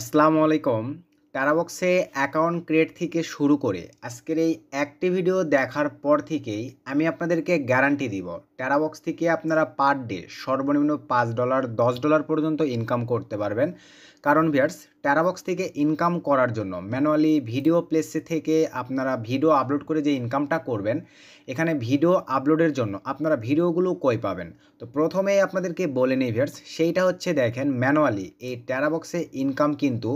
আসসালামু আলাইকুম টারাবক্সে account create থেকে শুরু করে আজকের এই একটি ভিডিও দেখার পর থেকেই আমি আপনাদেরকে গ্যারান্টি দিব টারাবক্স থেকে আপনারা পার ডে সর্বনিম্ন পাঁচ ডলার দশ ডলার পর্যন্ত ইনকাম করতে পারবেন কারণ ভিয়ার্স টারাবক্স থেকে ইনকাম করার জন্য ম্যানুয়ালি ভিডিও প্লেসে থেকে আপনারা ভিডিও আপলোড করে যে ইনকামটা করবেন এখানে ভিডিও আপলোডের জন্য আপনারা ভিডিওগুলো কই পাবেন তো প্রথমেই আপনাদেরকে বলে নিই ভিয়ার্স সেইটা হচ্ছে দেখেন ম্যানুয়ালি এই টারাবক্সে ইনকাম কিন্তু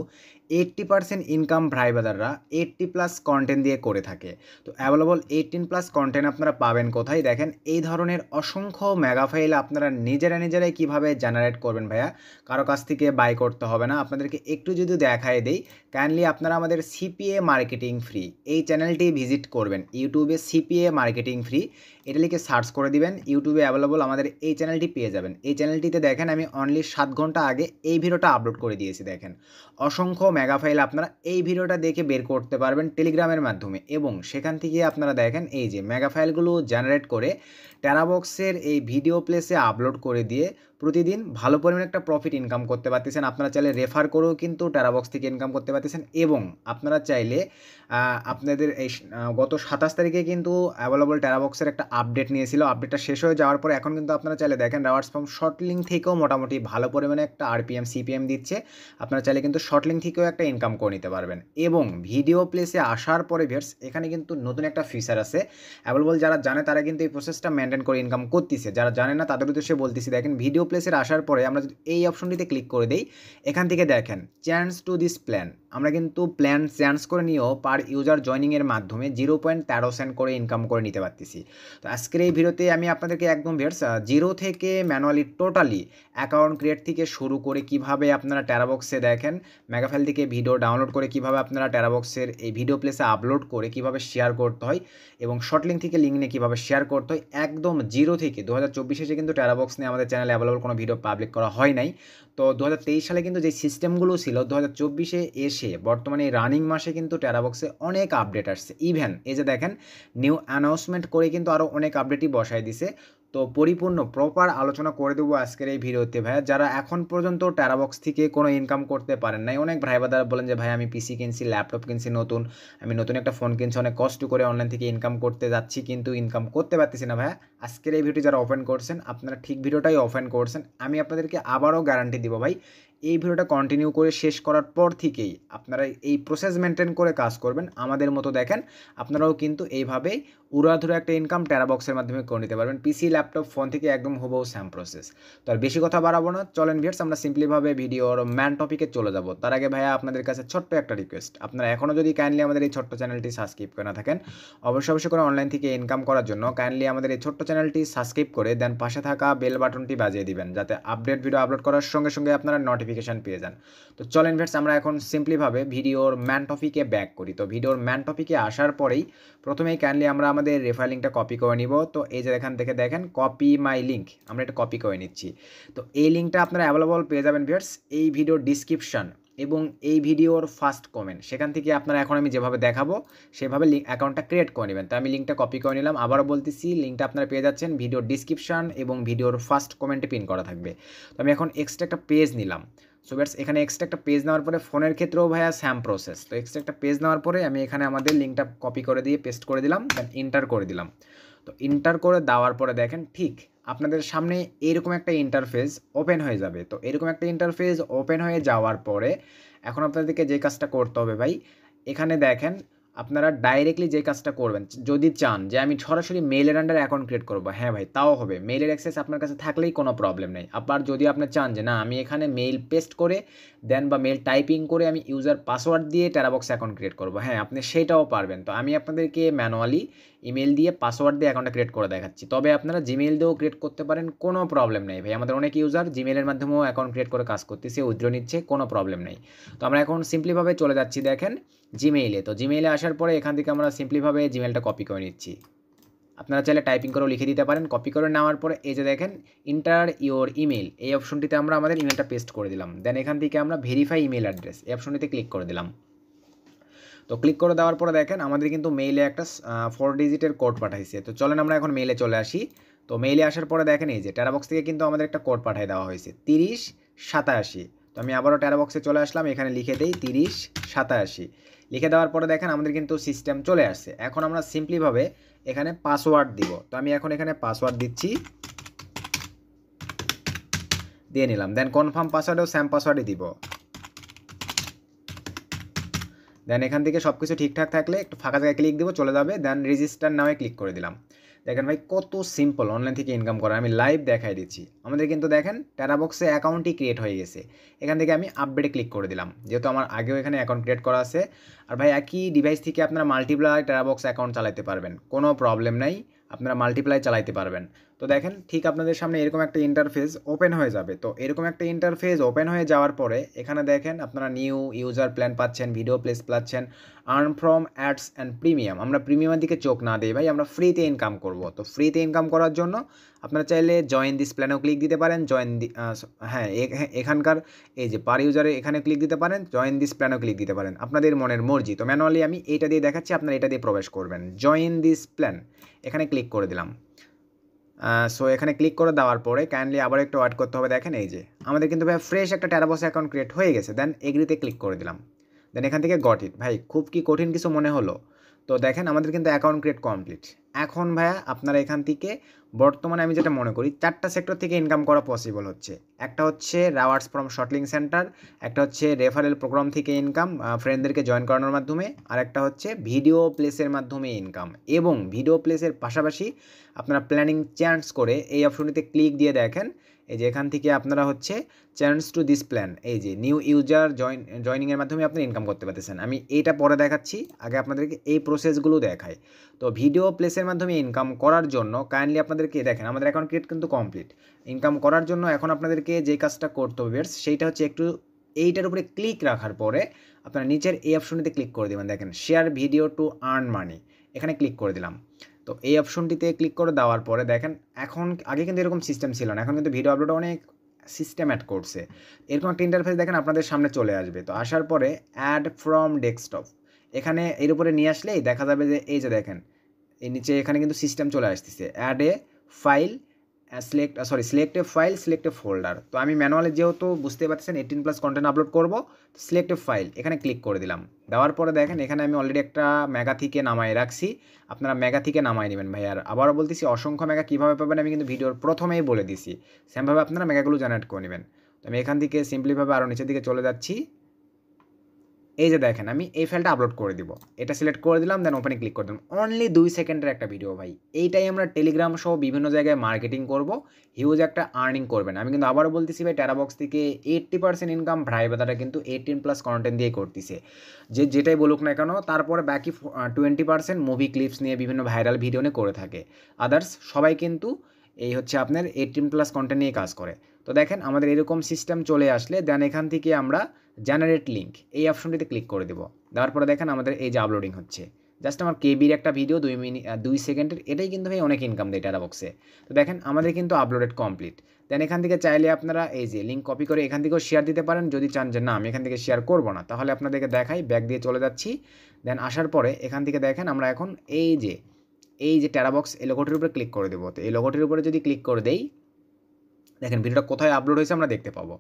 এইট্টি পার্সেন্ট ইনকাম ভ্রাইবাদাররা এইট্টি প্লাস কন্টেন্ট দিয়ে করে থাকে তো অ্যাভেলেবল এইটিন প্লাস কন্টেন্ট আপনারা পাবেন কোথায় দেখেন এই ধরনের অসংখ্য মেগা ফাইল আপনারা নিজেরা নিজেরাই কীভাবে জেনারেট করবেন ভাইয়া কারো কাছ থেকে বাই করতে হবে না আপনাদেরকে একটু যদি দেখায় দেই কাইন্ডলি আপনারা আমাদের সিপিএ মার্কেটিং ফ্রি এই চ্যানেলটি ভিজিট করবেন ইউটিউবে সিপিএ মার্কেটিং ফ্রি এটা লিখে সার্চ করে দিবেন ইউটিউবে অ্যাভেলেবল আমাদের এই চ্যানেলটি পেয়ে যাবেন এই চ্যানেলটিতে দেখেন আমি অনলি সাত ঘন্টা আগে এই ভিডিওটা আপলোড করে দিয়েছি দেখেন অসংখ্য মেগা ফাইল আপনারা এই ভিডিওটা দেখে বের করতে পারবেন টেলিগ্রামের মাধ্যমে এবং সেখান থেকে আপনারা দেখেন এই যে মেগা ফাইলগুলো জেনারেট করে টেরাবক্সের এই ভিডিও প্লেসে আপলোড করে দিয়ে প্রতিদিন ভালো পরিমাণে একটা প্রফিট ইনকাম করতে পারতেছেন আপনারা চাইলে রেফার করেও কিন্তু টেরাবক্স থেকে ইনকাম করতে পারতেছেন এবং আপনারা চাইলে আপনাদের এই গত সাতাশ তারিখে কিন্তু অ্যাভেলেবল টেরাবক্সের একটা আপডেট নিয়েছিল আপডেটটা শেষ হয়ে যাওয়ার পর এখন কিন্তু আপনারা চাইলে দেখেন রাওয়ার্স ফর্ম শর্ট লিঙ্ক থেকেও মোটামুটি ভালো পরিমাণে একটা আরপিএম সিপিএম দিচ্ছে আপনারা চাইলে কিন্তু শর্ট লিঙ্ক থেকেও একটা ইনকাম করে নিতে পারবেন এবং ভিডিও প্লেসে আসার পরে ভেটস এখানে কিন্তু নতুন একটা ফিচার আছে অ্যাভেলেবল যারা জানে তারা কিন্তু এই প্রসেসটা ম্যান মেনটেন করে ইনকাম করতেছে যারা জানে না তাদের উদ্দেশ্যে বলতেছি দেখেন ভিডিও প্লেসের আসার পরে আমরা যদি এই অপশনটিতে ক্লিক করে দিই এখান থেকে দেখেন চ্যান্স টু দিস প্ল্যান আমরা কিন্তু প্ল্যান চেঞ্জ করে নিয়েও পার ইউজার জয়নিংয়ের মাধ্যমে জিরো পয়েন্ট তেরো সেন্ট করে ইনকাম করে নিতে পারতেছি তো আজকের এই ভিডিওতে আমি আপনাদেরকে একদম ভেটস জিরো থেকে ম্যানুয়ালি টোটালি অ্যাকাউন্ট ক্রিয়েট থেকে শুরু করে কিভাবে আপনারা ট্যারাবক্সে দেখেন মেগাফেল থেকে ভিডিও ডাউনলোড করে কিভাবে আপনারা ট্যারাবক্সের এই ভিডিও প্লেসে আপলোড করে কিভাবে শেয়ার করতে হয় এবং শর্ট লিঙ্ক থেকে লিঙ্ক নিয়ে কীভাবে শেয়ার করতে হয় একদম জিরো থেকে দু হাজার চব্বিশে কিন্তু টেরাবক্স নিয়ে আমাদের চ্যানেলে অ্যাভেলেবল কোনো ভিডিও পাবলিক করা হয় নাই তো দু সালে কিন্তু যে সিস্টেমগুলো ছিল দু হাজার চব্বিশে এসে বর্তমানে রানিং মাসে কিন্তু টেরাবক্সে অনেক আপডেট আসছে ইভেন এই যে দেখেন নিউ অ্যানাউন্সমেন্ট করে কিন্তু আরও অনেক আপডেটই বসায় দিছে তো পরিপূর্ণ প্রপার আলোচনা করে দেবো আজকের এই ভিডিওতে ভাইয়া যারা এখন পর্যন্ত ট্যারাবক্স থেকে কোনো ইনকাম করতে পারেন নাই অনেক ভাই বাদারা বলেন যে ভাই আমি পিসি কিনছি ল্যাপটপ কিনছি নতুন আমি নতুন একটা ফোন কিনছি অনেক কষ্ট করে অনলাইন থেকে ইনকাম করতে যাচ্ছি কিন্তু ইনকাম করতে পারতেছি না ভাইয়া আজকের এই ভিডিও যারা ওপেন করছেন আপনারা ঠিক ভিডিওটাই ওপেন করছেন আমি আপনাদেরকে আবারও গ্যারান্টি দিব ভাই এই ভিডিওটা কন্টিনিউ করে শেষ করার পর থেকেই আপনারা এই প্রসেস মেনটেন করে কাজ করবেন আমাদের মতো দেখেন আপনারাও কিন্তু এইভাবেই উড়াধুরা একটা ইনকাম টেরাবক্সের মাধ্যমে করে নিতে পারবেন পিসি ল্যাপটপ ফোন থেকে একদম হবহু স্যাম প্রসেস তো আর বেশি কথা বাড়াবো না চলেন ভিয়ার্স আমরা সিম্পলিভাবে ভিডিওর ম্যান টপিকে চলে যাব তার আগে ভাইয়া আপনাদের কাছে ছোট্ট একটা রিকোয়েস্ট আপনারা এখনও যদি কাইন্ডলি আমাদের এই ছোট্ট চ্যানেলটি সাবস্ক্রাইব করে না থাকেন অবশ্যই অবশ্যই করে অনলাইন থেকে ইনকাম করার জন্য কাইন্ডলি আমাদের এই ছোট্ট চ্যানেলটি সাবস্ক্রাইব করে দেন পাশে থাকা বেল বাটনটি বাজিয়ে দিবেন যাতে আপডেট ভিডিও আপলোড করার সঙ্গে সঙ্গে আপনারা নোটিফিকেশন নোটিফিকেশান পেয়ে যান তো চলেন ভেটস আমরা এখন সিম্পলিভাবে ভিডিওর ম্যান টপিকে ব্যাক করি তো ভিডিওর ম্যান টপিকে আসার পরেই প্রথমেই কাইন্ডলি আমরা আমাদের রেফার লিঙ্কটা কপি করে নিব তো এই যে এখান থেকে দেখেন কপি মাই লিঙ্ক আমরা এটা কপি করে নিচ্ছি তো এই লিঙ্কটা আপনারা অ্যাভেলেবল পেয়ে যাবেন ভিয়ার্স এই ভিডিওর ডিসক্রিপশান এবং এই ভিডিওর ফার্স্ট কমেন্ট সেখান থেকে আপনারা এখন আমি যেভাবে দেখাবো সেভাবে অ্যাকাউন্টটা ক্রিয়েট করে নেবেন তো আমি লিঙ্কটা কপি করে নিলাম আবারও বলতেছি লিঙ্কটা আপনারা পেয়ে যাচ্ছেন ভিডিওর ডিসক্রিপশান এবং ভিডিওর ফার্স্ট কমেন্টে পিন করা থাকবে তো আমি এখন এক্সট্রা একটা পেজ নিলাম সো ব্যাটস এখানে এক্সট্রা একটা পেজ নেওয়ার পরে ফোনের ক্ষেত্রেও ভাইয়া স্যাম প্রসেস তো এক্সট্রা একটা পেজ নেওয়ার পরে আমি এখানে আমাদের লিঙ্কটা কপি করে দিয়ে পেস্ট করে দিলাম দেন ইন্টার করে দিলাম তো ইন্টার করে দেওয়ার পরে দেখেন ঠিক আপনাদের সামনে এরকম একটা ইন্টারফেস ওপেন হয়ে যাবে তো এরকম একটা ইন্টারফেস ওপেন হয়ে যাওয়ার পরে এখন আপনাদেরকে যে কাজটা করতে হবে ভাই এখানে দেখেন আপনারা ডাইরেক্টলি যে কাজটা করবেন যদি চান যে আমি সরাসরি মেলের আন্ডার অ্যাকাউন্ট ক্রিয়েট করবো হ্যাঁ ভাই তাও হবে মেইলের অ্যাক্সেস আপনার কাছে থাকলেই কোনো প্রবলেম নেই আবার যদি আপনি চান যে না আমি এখানে মেল পেস্ট করে দেন বা মেল টাইপিং করে আমি ইউজার পাসওয়ার্ড দিয়ে টেরাবক্স অ্যাকাউন্ট ক্রিয়েট করবো হ্যাঁ আপনি সেটাও পারবেন তো আমি আপনাদেরকে ম্যানুয়ালি ইমেল দিয়ে পাসওয়ার্ড দিয়ে অ্যাকাউন্টটা ক্রিয়েট করে দেখাচ্ছি তবে আপনারা জিমেল দিয়েও ক্রিয়েট করতে পারেন কোনো প্রবলেম নেই ভাই আমাদের অনেক ইউজার জিমেলের মাধ্যমেও অ্যাকাউন্ট ক্রিয়েট করে কাজ করতেছে উজ্জ্বল নিচ্ছে কোনো প্রবলেম নেই তো আমরা এখন সিম্পলিভাবে চলে যাচ্ছি দেখেন জিমেইলে তো জিমেইলে আসার পরে এখান থেকে আমরা সিম্পলিভাবে জিমেলটা কপি করে নিচ্ছি আপনারা চাইলে টাইপিং করেও লিখে দিতে পারেন কপি করে নেওয়ার পরে এই যে দেখেন ইন্টার ইওর ইমেল এই অপশনটিতে আমরা আমাদের ইমেলটা পেস্ট করে দিলাম দেন এখান থেকে আমরা ভেরিফাই ইমেল অ্যাড্রেস এই অপশনটিতে ক্লিক করে দিলাম তো ক্লিক করে দেওয়ার পরে দেখেন আমাদের কিন্তু মেইলে একটা ফোর ডিজিটের কোড পাঠাইছে তো চলেন আমরা এখন মেইলে চলে আসি তো মেইলে আসার পরে দেখেন এই যে টেরাবক্স থেকে কিন্তু আমাদের একটা কোড পাঠিয়ে দেওয়া হয়েছে তিরিশ সাতাশি তো আমি আবারও টেরাবক্সে চলে আসলাম এখানে লিখে দিই তিরিশ সাতাশি লিখে দেওয়ার পরে দেখেন আমাদের কিন্তু সিস্টেম চলে আসছে এখন আমরা সিম্পলিভাবে এখানে পাসওয়ার্ড দিব তো আমি এখন এখানে পাসওয়ার্ড দিচ্ছি দিয়ে নিলাম দেন কনফার্ম পাসওয়ার্ডও স্যাম পাসওয়ার্ডই দিব দেন এখান থেকে সব কিছু ঠিকঠাক থাকলে একটু ফাঁকা জায়গায় ক্লিক দিব চলে যাবে দেন রেজিস্টার নামে ক্লিক করে দিলাম দেখেন ভাই কত সিম্পল অনলাইন থেকে ইনকাম করা আমি লাইভ দেখাই দিচ্ছি আমাদের কিন্তু দেখেন ট্যারাবক্সে অ্যাকাউন্টই ক্রিয়েট হয়ে গেছে এখান থেকে আমি আপডেটে ক্লিক করে দিলাম যেহেতু আমার আগেও এখানে অ্যাকাউন্ট ক্রিয়েট করা আছে আর ভাই একই ডিভাইস থেকে আপনারা মাল্টিপ্লাই টেরাবক্স অ্যাকাউন্ট চালাতে পারবেন কোনো প্রবলেম নাই আপনারা মাল্টিপ্লাই চালাইতে পারবেন তো দেখেন ঠিক আপনাদের সামনে এরকম একটা ইন্টারফেস ওপেন হয়ে যাবে তো এরকম একটা ইন্টারফেস ওপেন হয়ে যাওয়ার পরে এখানে দেখেন আপনারা নিউ ইউজার প্ল্যান পাচ্ছেন ভিডিও প্লেস পাচ্ছেন earn from ads and premium আমরা প্রিমিয়ামের দিকে চোখ না দিই ভাই আমরা ফ্রিতে ইনকাম করব তো ফ্রিতে ইনকাম করার জন্য আপনারা চাইলে জয়েন দিস প্ল্যানেও ক্লিক দিতে পারেন জয়েন হ্যাঁ, দি হ্যাঁ এখানকার এই যে পার ইউজারে এখানে ক্লিক দিতে পারেন জয়েন দিস প্ল্যানেও ক্লিক দিতে পারেন আপনাদের মনের মর্জি তো ম্যানুয়ালি আমি এটা দিয়ে দেখাচ্ছি আপনারা এটা দিয়ে প্রবেশ করবেন জয়েন দিস প্ল্যান এখানে ক্লিক করে দিলাম সো এখানে ক্লিক করে দেওয়ার পরে কাইন্ডলি আবার একটু ওয়েট করতে হবে দেখেন এই যে আমাদের কিন্তু ভাই ফ্রেশ একটা ট্যারাবস অ্যাকাউন্ট ক্রিয়েট হয়ে গেছে দেন এগ্রিতে ক্লিক করে দিলাম দেন এখান থেকে গট ইট ভাই খুব কি কঠিন কিছু মনে হলো তো দেখেন আমাদের কিন্তু অ্যাকাউন্ট ক্রিয়েট কমপ্লিট এখন ভাইয়া আপনারা এখান থেকে বর্তমানে আমি যেটা মনে করি চারটা সেক্টর থেকে ইনকাম করা পসিবল হচ্ছে একটা হচ্ছে রাওয়ার্স ফ্রম শটলিং সেন্টার একটা হচ্ছে রেফারেল প্রোগ্রাম থেকে ইনকাম ফ্রেন্ডদেরকে জয়েন করানোর মাধ্যমে আর একটা হচ্ছে ভিডিও প্লেসের মাধ্যমে ইনকাম এবং ভিডিও প্লেসের পাশাপাশি আপনারা প্ল্যানিং চান্স করে এই অপশনটিতে ক্লিক দিয়ে দেখেন এই যে এখান থেকে আপনারা হচ্ছে চার্নস টু দিস প্ল্যান এই যে নিউ ইউজার জয়েন জয়নিংয়ের মাধ্যমে আপনি ইনকাম করতে পারতেছেন আমি এইটা পরে দেখাচ্ছি আগে আপনাদেরকে এই প্রসেসগুলো দেখাই তো ভিডিও প্লেসের মাধ্যমে ইনকাম করার জন্য কাইন্ডলি আপনাদেরকে দেখেন আমাদের অ্যাকাউন্ট ক্রিয়েট কিন্তু কমপ্লিট ইনকাম করার জন্য এখন আপনাদেরকে যে কাজটা করতে হবে সেইটা হচ্ছে একটু এইটার উপরে ক্লিক রাখার পরে আপনারা নিচের এই অপশনটিতে ক্লিক করে দেবেন দেখেন share video to earn money এখানে ক্লিক করে দিলাম তো এই অপশনটিতে ক্লিক করে দেওয়ার পরে দেখেন এখন আগে কিন্তু এরকম সিস্টেম ছিল না এখন কিন্তু ভিডিও আপলোড অনেক সিস্টেম অ্যাড করছে এরকম একটা ইন্টারফেস দেখেন আপনাদের সামনে চলে আসবে তো আসার পরে অ্যাড ফ্রম ডেস্কটপ এখানে এর উপরে নিয়ে আসলেই দেখা যাবে যে এই যে দেখেন এই নিচে এখানে কিন্তু সিস্টেম চলে আসতেছে add a file select sorry সিলেক্টে ফাইল সিলেক্টে ফোল্ডার তো আমি ম্যানুয়ালে যেহেতু বুঝতে পারছেন এইটিন প্লাস কন্টেন্ট আপলোড করবো সিলেক্টে ফাইল এখানে ক্লিক করে দিলাম দেওয়ার পরে দেখেন এখানে আমি অলরেডি একটা ম্যাগা থেকে নামাই রাখছি আপনারা ম্যাগা থেকে নামাই নেবেন ভাই আর আবারও বলতেছি অসংখ্য ম্যাগা কীভাবে পাবেন আমি কিন্তু ভিডিওর প্রথমেই বলে দিছি সেমভাবে আপনারা ম্যাগাগুলো জেনারেট করে নেবেন তো আমি এখান থেকে সিম্পলিভাবে আরও নিচের দিকে চলে যাচ্ছি এই যে দেখেন আমি এই ফাইলটা আপলোড করে দিব এটা সিলেক্ট করে দিলাম দেন ওপেনে ক্লিক করে দিলাম অনলি দুই সেকেন্ডের একটা ভিডিও ভাই এইটাই আমরা টেলিগ্রাম সহ বিভিন্ন জায়গায় মার্কেটিং করব হিউজ একটা আর্নিং করবেন আমি কিন্তু আবারও বলতেছি ভাই টেরাবক্স থেকে এইট্টি পার্সেন্ট ইনকাম ভ্রাইবেদারা কিন্তু এইটিন প্লাস কন্টেন্ট দিয়ে করতেছে যে যেটাই বলুক না কেন তারপরে বাকি টোয়েন্টি পার্সেন্ট মুভি ক্লিপস নিয়ে বিভিন্ন ভাইরাল ভিডিও নিয়ে করে থাকে আদার্স সবাই কিন্তু এই হচ্ছে আপনার এইটিন প্লাস কন্টেন্ট নিয়ে কাজ করে তো দেখেন আমাদের এরকম সিস্টেম চলে আসলে দেন এখান থেকে আমরা জেনারেট লিঙ্ক এই অপশনটিতে ক্লিক করে দেবো দেওয়ার পরে দেখেন আমাদের এই যে আপলোডিং হচ্ছে জাস্ট আমার কেবির একটা ভিডিও দুই মিনিট দুই সেকেন্ডের এটাই কিন্তু ভাই অনেক ইনকাম দেয় টাটা বক্সে তো দেখেন আমাদের কিন্তু আপলোডেড কমপ্লিট দেন এখান থেকে চাইলে আপনারা এই যে লিঙ্ক কপি করে এখান থেকেও শেয়ার দিতে পারেন যদি চান যে না আমি এখান থেকে শেয়ার করব না তাহলে আপনাদেরকে দেখাই ব্যাগ দিয়ে চলে যাচ্ছি দেন আসার পরে এখান থেকে দেখেন আমরা এখন এই যে এই যে ট্যারাবক্স এই লোগোটির উপরে ক্লিক করে দেবো তো এই উপরে যদি ক্লিক করে দেই দেখেন ভিডিওটা কোথায় আপলোড হয়েছে আমরা দেখতে পাবো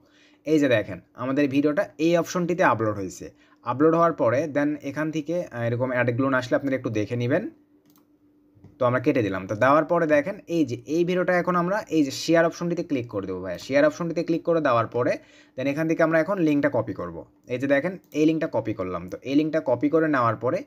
এই যে দেখেন আমাদের ভিডিওটা এই অপশনটিতে আপলোড হয়েছে আপলোড হওয়ার পরে দেন এখান থেকে এরকম অ্যাডগুলো আসলে আপনারা একটু দেখে নেবেন তো আমরা কেটে দিলাম তো দেওয়ার পরে দেখেন এই যে এই ভিডিওটা এখন আমরা এই যে শেয়ার অপশনটিতে ক্লিক করে দেবো ভাই শেয়ার অপশনটিতে ক্লিক করে দেওয়ার পরে দেন এখান থেকে আমরা এখন লিঙ্কটা কপি করব এই যে দেখেন এই লিঙ্কটা কপি করলাম তো এই লিঙ্কটা কপি করে নেওয়ার পরে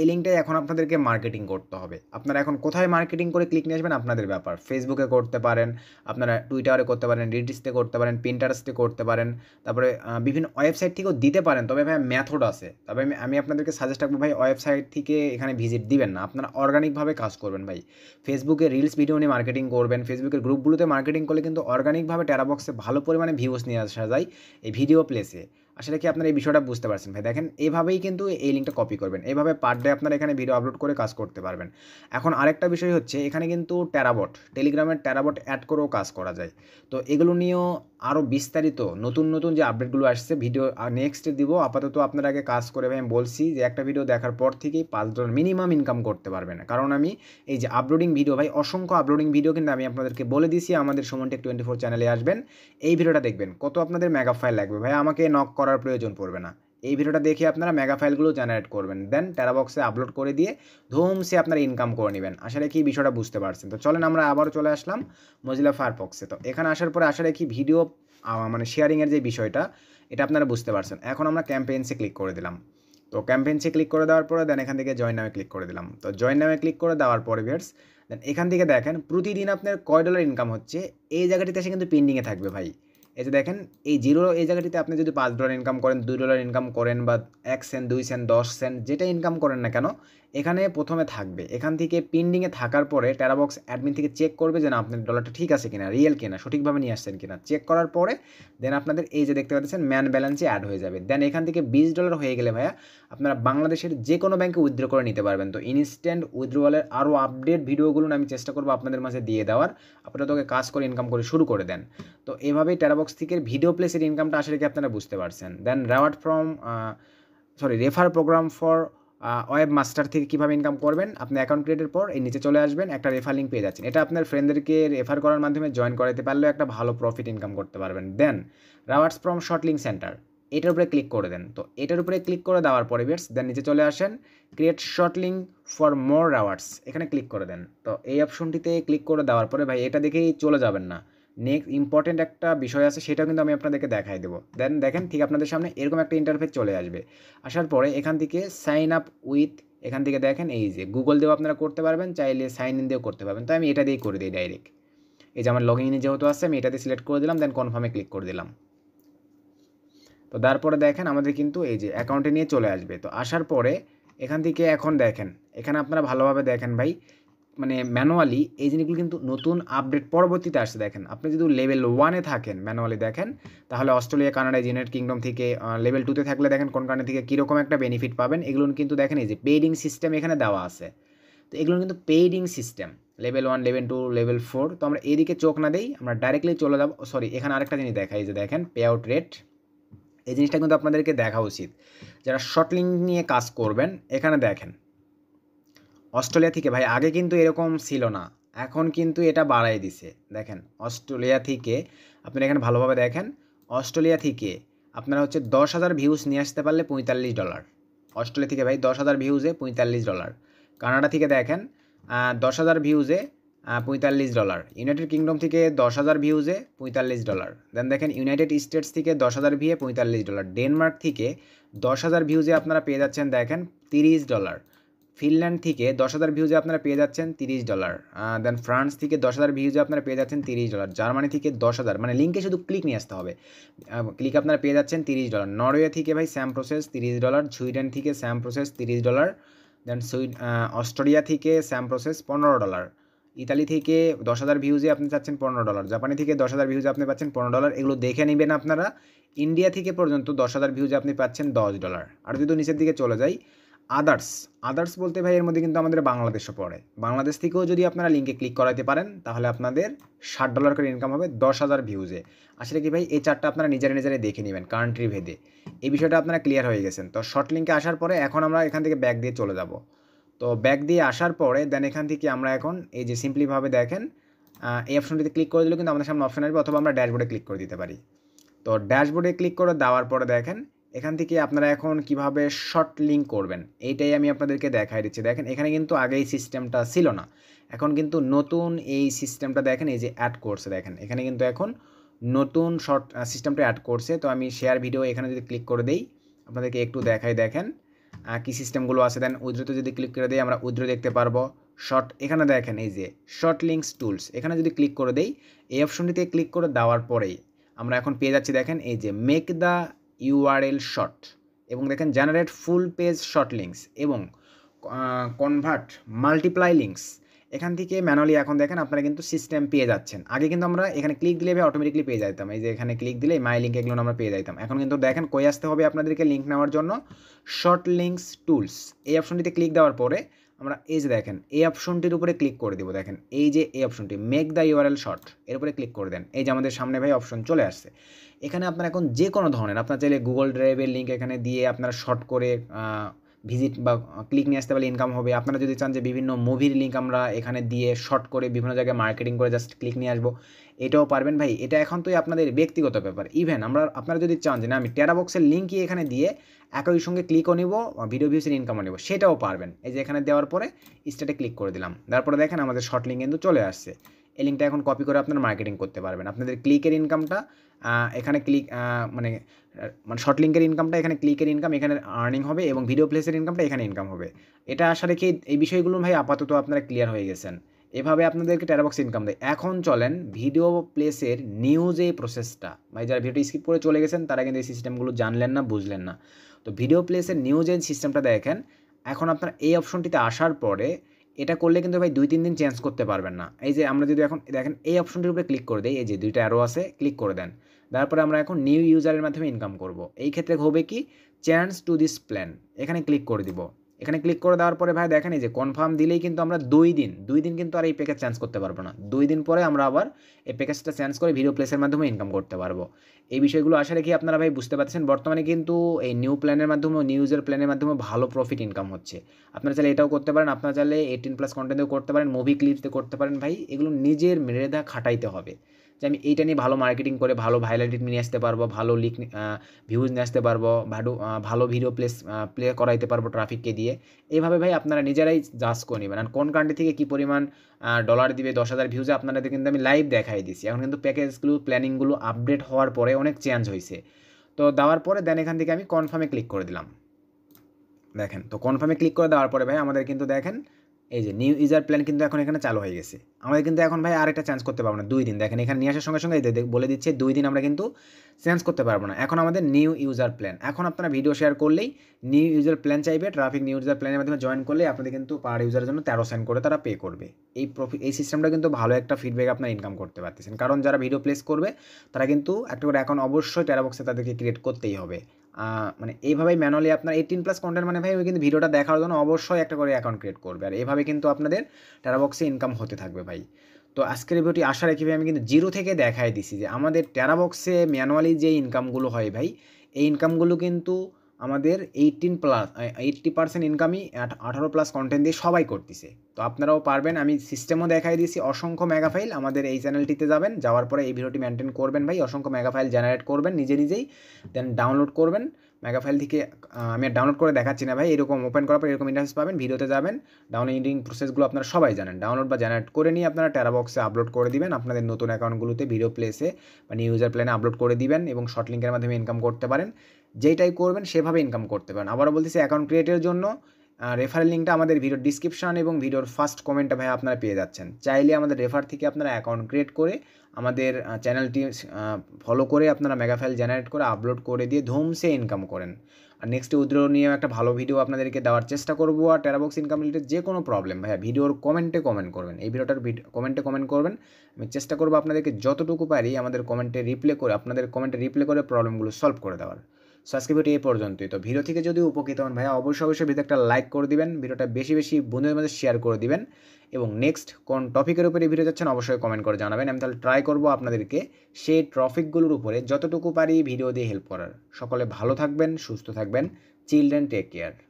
এই লিঙ্কটাই এখন আপনাদেরকে মার্কেটিং করতে হবে আপনারা এখন কোথায় মার্কেটিং করে ক্লিক নিয়ে আসবেন আপনাদের ব্যাপার ফেসবুকে করতে পারেন আপনারা টুইটারে করতে পারেন রিডিসতে করতে পারেন প্রিন্টারসতে করতে পারেন তারপরে বিভিন্ন ওয়েবসাইট থেকেও দিতে পারেন তবে ভাই মেথড আছে তবে আমি আপনাদেরকে সাজেস্ট রাখবো ভাই ওয়েবসাইট থেকে এখানে ভিজিট দিবেন না আপনারা অর্গানিকভাবে কাজ করবেন ভাই ফেসবুকে রিলস ভিডিও নিয়ে মার্কেটিং করবেন ফেসবুকের গ্রুপগুলোতে মার্কেটিং করলে কিন্তু অর্গানিকভাবে টেরাবক্সে ভালো পরিমাণে ভিউস নিয়ে আসা যায় এই ভিডিও প্লেসে আসলে কি আপনারা এই বিষয়টা বুঝতে পারছেন ভাই দেখেন এভাবেই কিন্তু এই লিঙ্কটা কপি করবেন এভাবে পার ডে আপনারা এখানে ভিডিও আপলোড করে কাজ করতে পারবেন এখন আরেকটা বিষয় হচ্ছে এখানে কিন্তু ট্যারাবট টেলিগ্রামের ট্যারাবট অ্যাড করেও কাজ করা যায় তো এগুলো নিয়েও আরও বিস্তারিত নতুন নতুন যে আপডেটগুলো আসছে ভিডিও নেক্সটে দিব আপাতত আপনার আগে কাজ করে আমি বলছি যে একটা ভিডিও দেখার পর থেকেই পাঁচ ডলার মিনিমাম ইনকাম করতে পারবে না কারণ আমি এই যে আপলোডিং ভিডিও ভাই অসংখ্য আপলোডিং ভিডিও কিন্তু আমি আপনাদেরকে বলে দিছি আমাদের সুমন টেক টোয়েন্টি ফোর চ্যানেলে আসবেন এই ভিডিওটা দেখবেন কত আপনাদের মেগা ফাইল লাগবে ভাই আমাকে নক করার প্রয়োজন পড়বে না এই ভিডিওটা দেখে আপনারা মেগা ফাইলগুলো জেনারেট করবেন দেন টেরাবক্সে আপলোড করে দিয়ে ধুমসে আপনারা ইনকাম করে নেবেন আসলে কি বিষয়টা বুঝতে পারছেন তো চলেন আমরা আবারও চলে আসলাম মজিলা ফায়ারফক্সে তো এখানে আসার পরে আসলে কি ভিডিও মানে শেয়ারিংয়ের যে বিষয়টা এটা আপনারা বুঝতে পারছেন এখন আমরা ক্যাম্পেইনসে ক্লিক করে দিলাম তো ক্যাম্পেইনসে ক্লিক করে দেওয়ার পরে দেন এখান থেকে জয়েন নামে ক্লিক করে দিলাম তো জয়েন নামে ক্লিক করে দেওয়ার পরে ভিয়ার্স দেন এখান থেকে দেখেন প্রতিদিন আপনার কয় ডলার ইনকাম হচ্ছে এই জায়গাটিতে এসে কিন্তু পেন্ডিংয়ে থাকবে ভাই এই যে দেখেন এই জিরো এই জায়গাটিতে আপনি যদি পাঁচ ডলার ইনকাম করেন দুই ডলার ইনকাম করেন বা এক সেন্ট দুই সেন্ট দশ সেন্ট যেটা ইনকাম করেন না কেন এখানে প্রথমে থাকবে এখান থেকে পেন্ডিংয়ে থাকার পরে টেরাবক্স অ্যাডমিন থেকে চেক করবে যে না আপনার ডলারটা ঠিক আছে কিনা রিয়েল কিনা সঠিকভাবে নিয়ে আসছেন কিনা চেক করার পরে দেন আপনাদের এই যে দেখতে পাচ্ছেন ম্যান ব্যালেন্সে অ্যাড হয়ে যাবে দেন এখান থেকে বিশ ডলার হয়ে গেলে ভাইয়া আপনারা বাংলাদেশের যে কোনো ব্যাংকে উইথড্র করে নিতে পারবেন তো ইনস্ট্যান্ট উইথড্রোয়ালের আরও আপডেট ভিডিওগুলো আমি চেষ্টা করবো আপনাদের মাঝে দিয়ে দেওয়ার আপনারা তোকে কাজ করে ইনকাম করে শুরু করে দেন তো এভাবেই টেরাবক্স বক্স থেকে ভিডিও প্লেসের ইনকামটা আসলে কি আপনারা বুঝতে পারছেন then reward from sorry refer program for webmaster থেকে কীভাবে ইনকাম করবেন আপনি অ্যাকাউন্ট ক্রিয়েটের পর এই নিচে চলে আসবেন একটা রেফার লিঙ্ক পেয়ে যাচ্ছেন এটা আপনার ফ্রেন্ডদেরকে রেফার করার মাধ্যমে জয়েন করাতে পারলেও একটা ভালো প্রফিট ইনকাম করতে পারবেন then rewards from short link center এটার উপরে ক্লিক করে দেন তো এটার উপরে ক্লিক করে দেওয়ার পরে বেটস দেন নিচে চলে আসেন create short link for more rewards এখানে ক্লিক করে দেন তো এই অপশনটিতে ক্লিক করে দেওয়ার পরে ভাই এটা দেখেই চলে যাবেন না নেক্সট ইম্পর্টেন্ট একটা বিষয় আছে সেটাও কিন্তু আমি আপনাদেরকে দেখাই দেবো দেন দেখেন ঠিক আপনাদের সামনে এরকম একটা ইন্টারফেস চলে আসবে আসার পরে এখান থেকে সাইন আপ উইথ এখান থেকে দেখেন এই যে গুগল দিয়েও আপনারা করতে পারবেন চাইলে সাইন ইন দিয়েও করতে পারবেন তো আমি এটা দিয়েই করে দিই ডাইরেক্ট এই যে আমার লগ ইনে যেহেতু আছে আমি এটাতে সিলেক্ট করে দিলাম দেন কনফার্মে ক্লিক করে দিলাম তো তারপরে দেখেন আমাদের কিন্তু এই যে অ্যাকাউন্টে নিয়ে চলে আসবে তো আসার পরে এখান থেকে এখন দেখেন এখানে আপনারা ভালোভাবে দেখেন ভাই মানে ম্যানুয়ালি এই জিনিসগুলো কিন্তু নতুন আপডেট পরবর্তীতে আসছে দেখেন আপনি যদি লেভেল ওয়ানে থাকেন ম্যানুয়ালি দেখেন তাহলে অস্ট্রেলিয়া কানাডা ইউনাইটেড কিংডম থেকে লেভেল টুতে থাকলে দেখেন কোন কারণে থেকে কীরকম একটা বেনিফিট পাবেন এগুলো কিন্তু দেখেন এই যে পেইডিং সিস্টেম এখানে দেওয়া আছে তো এগুলো কিন্তু পেইডিং system level one level two level four তো আমরা এদিকে চোখ না দিই আমরা ডাইরেক্টলি চলে যাবো সরি এখানে আরেকটা জিনিস দেখাই যে দেখেন পে আউট রেট এই জিনিসটা কিন্তু আপনাদেরকে দেখা উচিত যারা শর্টলিং নিয়ে কাজ করবেন এখানে দেখেন অস্ট্রেলিয়া থেকে ভাই আগে কিন্তু এরকম ছিল না এখন কিন্তু এটা বাড়াই দিছে দেখেন অস্ট্রেলিয়া থেকে আপনি এখানে ভালোভাবে দেখেন অস্ট্রেলিয়া থেকে আপনারা হচ্ছে দশ হাজার ভিউজ নিয়ে আসতে পারলে পঁয়তাল্লিশ ডলার অস্ট্রেলিয়া থেকে ভাই দশ হাজার ভিউজে পঁয়তাল্লিশ ডলার কানাডা থেকে দেখেন দশ হাজার ভিউজে পঁয়তাল্লিশ ডলার ইউনাইটেড কিংডম থেকে দশ হাজার ভিউজে পঁয়তাল্লিশ ডলার দেন দেখেন ইউনাইটেড স্টেটস থেকে দশ হাজার ভিউয়ে পঁয়তাল্লিশ ডলার ডেনমার্ক থেকে দশ হাজার ভিউজে আপনারা পেয়ে যাচ্ছেন দেখেন তিরিশ ডলার ফিনল্যান্ড থেকে দশ হাজার ভিউজে আপনারা পেয়ে যাচ্ছেন তিরিশ ডলার দেন ফ্রান্স থেকে দশ হাজার ভিউজে আপনারা পেয়ে যাচ্ছেন তিরিশ ডলার জার্মানি থেকে দশ হাজার মানে লিঙ্কে শুধু ক্লিক নিয়ে আসতে হবে ক্লিক আপনারা পেয়ে যাচ্ছেন তিরিশ ডলার নরওয়ে থেকে ভাই স্যাম প্রসেস তিরিশ ডলার সুইডেন থেকে স্যাম প্রসেস তিরিশ ডলার দেন সুইড অস্ট্রেলিয়া থেকে স্যাম প্রসেস পনেরো ডলার ইতালি থেকে দশ হাজার ভিউজে আপনি চাচ্ছেন পনেরো ডলার জাপানি থেকে দশ হাজার ভিউজে আপনি পাচ্ছেন পনেরো ডলার এগুলো দেখে নেবেন আপনারা ইন্ডিয়া থেকে পর্যন্ত দশ হাজার ভিউজে আপনি পাচ্ছেন দশ ডলার আর যদি নিচের দিকে চলে যাই আদার্স আদার্স বলতে ভাই এর মধ্যে কিন্তু আমাদের বাংলাদেশও পড়ে বাংলাদেশ থেকেও যদি আপনারা লিঙ্কে ক্লিক করাইতে পারেন তাহলে আপনাদের ষাট ডলার করে ইনকাম হবে দশ হাজার ভিউজে আসলে কি ভাই এই চারটা আপনারা নিজেরা নিজেরাই দেখে নেবেন কান্ট্রি ভেদে এই বিষয়টা আপনারা ক্লিয়ার হয়ে গেছেন তো শর্ট লিঙ্কে আসার পরে এখন আমরা এখান থেকে ব্যাগ দিয়ে চলে যাব তো ব্যাগ দিয়ে আসার পরে দেন এখান থেকে আমরা এখন এই যে সিম্পলিভাবে দেখেন এই অপশনটিতে ক্লিক করে দিলে কিন্তু আমাদের সামনে অপশন আসবে অথবা আমরা ড্যাশবোর্ডে ক্লিক করে দিতে পারি তো ড্যাশবোর্ডে ক্লিক করে দেওয়ার পরে দেখেন এখান থেকে আপনারা এখন কিভাবে শর্ট লিঙ্ক করবেন এইটাই আমি আপনাদেরকে দেখাই দিচ্ছি দেখেন এখানে কিন্তু আগে এই সিস্টেমটা ছিল না এখন কিন্তু নতুন এই সিস্টেমটা দেখেন এই যে অ্যাড করছে দেখেন এখানে কিন্তু এখন নতুন শর্ট সিস্টেমটা অ্যাড করছে তো আমি শেয়ার ভিডিও এখানে যদি ক্লিক করে দেই আপনাদেরকে একটু দেখাই দেখেন কী সিস্টেমগুলো আছে দেন উদ্রতে যদি ক্লিক করে দেই আমরা উদ্র দেখতে পারবো শর্ট এখানে দেখেন এই যে শর্ট লিঙ্কস টুলস এখানে যদি ক্লিক করে দেই এই অপশনটিতে ক্লিক করে দেওয়ার পরেই আমরা এখন পেয়ে যাচ্ছি দেখেন এই যে মেক দ্য ইউআরএল শর্ট এবং দেখেন generate full page short links এবং কনভার্ট মাল্টিপ্লাই লিঙ্কস এখান থেকে ম্যানুয়ালি এখন দেখেন আপনারা কিন্তু সিস্টেম পেয়ে যাচ্ছেন আগে কিন্তু আমরা এখানে ক্লিক দিলে অটোমেটিকলি পেয়ে যাইতাম এই যে এখানে ক্লিক দিলে মাই লিঙ্ক এগুলো আমরা পেয়ে যাইতাম এখন কিন্তু দেখেন কই আসতে হবে আপনাদেরকে লিঙ্ক নেওয়ার জন্য শর্ট লিঙ্কস টুলস এই অপশনটিতে ক্লিক দেওয়ার পরে আমরা এই যে দেখেন এই অপশনটির উপরে ক্লিক করে দিব দেখেন এই যে এই অপশনটি মেক দ্য ইউআরএল শর্ট এর উপরে ক্লিক করে দেন এই যে আমাদের সামনে ভাই অপশন চলে আসছে এখানে আপনার এখন যে কোনো ধরনের আপনার চাইলে গুগল ড্রাইভের লিঙ্ক এখানে দিয়ে আপনারা শর্ট করে ভিজিট বা ক্লিক নিয়ে আসতে পারলে ইনকাম হবে আপনারা যদি চান যে বিভিন্ন মুভির লিঙ্ক আমরা এখানে দিয়ে শর্ট করে বিভিন্ন জায়গায় মার্কেটিং করে জাস্ট ক্লিক নিয়ে আসবো এটাও পারবেন ভাই এটা এখন তোই আপনাদের ব্যক্তিগত ব্যাপার ইভেন আমরা আপনারা যদি চান যে না আমি টেরাবক্সের লিঙ্কই এখানে দিয়ে একই সঙ্গে ক্লিকও নিব ভিডিও ভিউসের ইনকামও নিব সেটাও পারবেন এই যে এখানে দেওয়ার পরে স্টেটে ক্লিক করে দিলাম তারপরে দেখেন আমাদের শর্ট লিঙ্ক কিন্তু চলে আসছে এই লিঙ্কটা এখন কপি করে আপনার মার্কেটিং করতে পারবেন আপনাদের ক্লিকের ইনকামটা এখানে ক্লিক মানে মানে শর্ট লিঙ্কের ইনকামটা এখানে ক্লিকের ইনকাম এখানে আর্নিং হবে এবং ভিডিও প্লেসের ইনকামটা এখানে ইনকাম হবে এটা আসা রেখে এই বিষয়গুলো ভাই আপাতত আপনারা ক্লিয়ার হয়ে গেছেন এভাবে আপনাদেরকে টেরাবক্স ইনকাম দেয় এখন চলেন ভিডিও প্লেসের নিউজ এই প্রসেসটা ভাই যারা ভিডিওটি স্কিপ করে চলে গেছেন তারা কিন্তু এই সিস্টেমগুলো জানলেন না বুঝলেন না তো ভিডিও প্লেসের নিউ চেঞ্জ সিস্টেমটা দেখেন এখন আপনার এই অপশনটিতে আসার পরে এটা করলে কিন্তু ভাই দুই তিন দিন চেঞ্জ করতে পারবেন না এই যে আমরা যদি এখন দেখেন এই অপশনটির উপরে ক্লিক করে দিই এই যে দুইটা অ্যারো আছে ক্লিক করে দেন তারপরে আমরা এখন নিউ ইউজারের মাধ্যমে ইনকাম করব এই ক্ষেত্রে হবে কি চেঞ্জ টু দিস প্ল্যান এখানে ক্লিক করে দিব এখানে ক্লিক করে দেওয়ার পরে ভাই দেখেন এই যে কনফার্ম দিলেই কিন্তু আমরা দুই দিন দুই দিন কিন্তু আর এই প্যাকেজ চেঞ্জ করতে পারবো না দুই দিন পরে আমরা আবার এই প্যাকেজটা চেঞ্জ করে ভিডিও প্লেসের মাধ্যমে ইনকাম করতে পারবো এই বিষয়গুলো আশা রেখে আপনারা ভাই বুঝতে পারছেন বর্তমানে কিন্তু এই নিউ প্ল্যানের মাধ্যমে নিউজের প্ল্যানের মাধ্যমে ভালো প্রফিট ইনকাম হচ্ছে আপনারা চাইলে এটাও করতে পারেন আপনারা চাইলে এইটিন প্লাস কন্টেন্টও করতে পারেন মুভি ক্লিপসে করতে পারেন ভাই এগুলো নিজের মেরেদা খাটাইতে হবে যে আমি এইটা নিয়ে ভালো মার্কেটিং করে ভালো ভাইরালিটি নিয়ে আসতে পারবো ভালো লিক ভিউজ নিয়ে আসতে পারবো ভালো ভালো ভিডিও প্লেস প্লে করাইতে পারবো ট্রাফিককে দিয়ে এইভাবে ভাই আপনারা নিজেরাই জাজ করে নেবেন আর কোন কান্ট্রি থেকে কী পরিমাণ ডলার দিবে দশ হাজার ভিউজে আপনাদের কিন্তু আমি লাইভ দেখাই দিছি এখন কিন্তু প্যাকেজগুলো প্ল্যানিংগুলো আপডেট হওয়ার পরে অনেক চেঞ্জ হয়েছে তো দেওয়ার পরে দেন এখান থেকে আমি কনফার্মে ক্লিক করে দিলাম দেখেন তো কনফার্মে ক্লিক করে দেওয়ার পরে ভাই আমাদের কিন্তু দেখেন এই যে নিউ ইউজার প্ল্যান কিন্তু এখন এখানে চালু হয়ে গেছে আমাদের কিন্তু এখন ভাই আরেকটা চেঞ্জ করতে পারবো না দুই দিন দেখেন এখানে নিয়ে আসার সঙ্গে সঙ্গে বলে দিচ্ছে দুই দিন আমরা কিন্তু চেঞ্জ করতে পারবো না এখন আমাদের নিউ ইউজার প্ল্যান এখন আপনারা ভিডিও শেয়ার করলেই নিউ ইউজার প্ল্যান চাইবে ট্রাফিক নিউ ইউজার প্ল্যানের মাধ্যমে জয়েন করলে আপনাদের কিন্তু পার ইউজারের জন্য তেরো সেন্ট করে তারা পে করবে এই প্রফি এই সিস্টেমটা কিন্তু ভালো একটা ফিডব্যাক আপনার ইনকাম করতে পারতেছেন কারণ যারা ভিডিও প্লেস করবে তারা কিন্তু একটা করে এখন অবশ্যই টেরাবক্সে তাদেরকে ক্রিয়েট করতেই হবে মানে এইভাবে ম্যানুয়ালি আপনার এইটিন প্লাস কন্টেন্ট মানে ভাই ওই কিন্তু ভিডিওটা দেখার জন্য অবশ্যই একটা করে অ্যাকাউন্ট ক্রিয়েট করবে আর এভাবে কিন্তু আপনাদের ট্যারাবক্সে ইনকাম হতে থাকবে ভাই তো আজকের ভিডিওটি আশা রেখে আমি কিন্তু জিরো থেকে দেখাই দিছি যে আমাদের ট্যারাবক্সে ম্যানুয়ালি যে ইনকামগুলো হয় ভাই এই ইনকামগুলো কিন্তু আমাদের এইটিন প্লাস এইট্টি পার্সেন্ট ইনকামই আঠারো প্লাস কন্টেন্ট দিয়ে সবাই করতেছে তো আপনারাও পারবেন আমি সিস্টেমও দেখাই দিয়েছি অসংখ্য মেগা ফাইল আমাদের এই চ্যানেলটিতে যাবেন যাওয়ার পরে এই ভিডিওটি মেনটেন করবেন ভাই অসংখ্য মেগা ফাইল জেনারেট করবেন নিজে নিজেই দেন ডাউনলোড করবেন মেগা ফাইল থেকে আমি ডাউনলোড করে দেখাচ্ছি না ভাই এরকম ওপেন করার পর এরকম ইন্টারেস্ট পাবেন ভিডিওতে যাবেন ডাউনলোডিং প্রসেসগুলো আপনারা সবাই জানেন ডাউনলোড বা জেনারেট করে নিয়ে আপনারা টেরাবক্সে আপলোড করে দিবেন আপনাদের নতুন অ্যাকাউন্টগুলোতে ভিডিও প্লেসে বা নিউজার ইউজার প্ল্যানে আপলোড করে দিবেন এবং শর্ট লিঙ্কের মাধ্যমে ইনকাম করতে পারেন যেইটাই করবেন সেভাবে ইনকাম করতে পারেন আবারও বলতেছি অ্যাকাউন্ট ক্রিয়েটের জন্য রেফারেল লিঙ্কটা আমাদের ভিডিওর ডিসক্রিপশান এবং ভিডিওর ফার্স্ট কমেন্টটা ভাই আপনারা পেয়ে যাচ্ছেন চাইলে আমাদের রেফার থেকে আপনারা অ্যাকাউন্ট ক্রিয়েট করে আমাদের চ্যানেলটি ফলো করে আপনারা মেগা ফাইল জেনারেট করে আপলোড করে দিয়ে ধুমসে ইনকাম করেন আর নেক্সট উদ্রো নিয়ে একটা ভালো ভিডিও আপনাদেরকে দেওয়ার চেষ্টা করবো আর টেরাবক্স ইনকাম রিলেটেড যে কোনো প্রবলেম ভাইয়া ভিডিওর কমেন্টে কমেন্ট করবেন এই ভিডিওটার কমেন্টে কমেন্ট করবেন আমি চেষ্টা করবো আপনাদেরকে যতটুকু পারি আমাদের কমেন্টে রিপ্লে করে আপনাদের কমেন্টে রিপ্লে করে প্রবলেমগুলো সলভ করে দেওয়ার সাবস্ক্রাইবটি এই পর্যন্তই তো ভিডিও থেকে যদি উপকৃত হন ভাইয়া অবশ্যই অবশ্যই ভিডিও একটা লাইক করে দিবেন ভিডিওটা বেশি বেশি বন্ধুদের মধ্যে শেয়ার করে দিবেন এবং নেক্সট কোন টপিকের উপরে ভিডিও যাচ্ছেন অবশ্যই কমেন্ট করে জানাবেন আমি তাহলে ট্রাই করব আপনাদেরকে সেই টপিকগুলোর উপরে যতটুকু পারি ভিডিও দিয়ে হেল্প করার সকলে ভালো থাকবেন সুস্থ থাকবেন চিলড্রেন টেক কেয়ার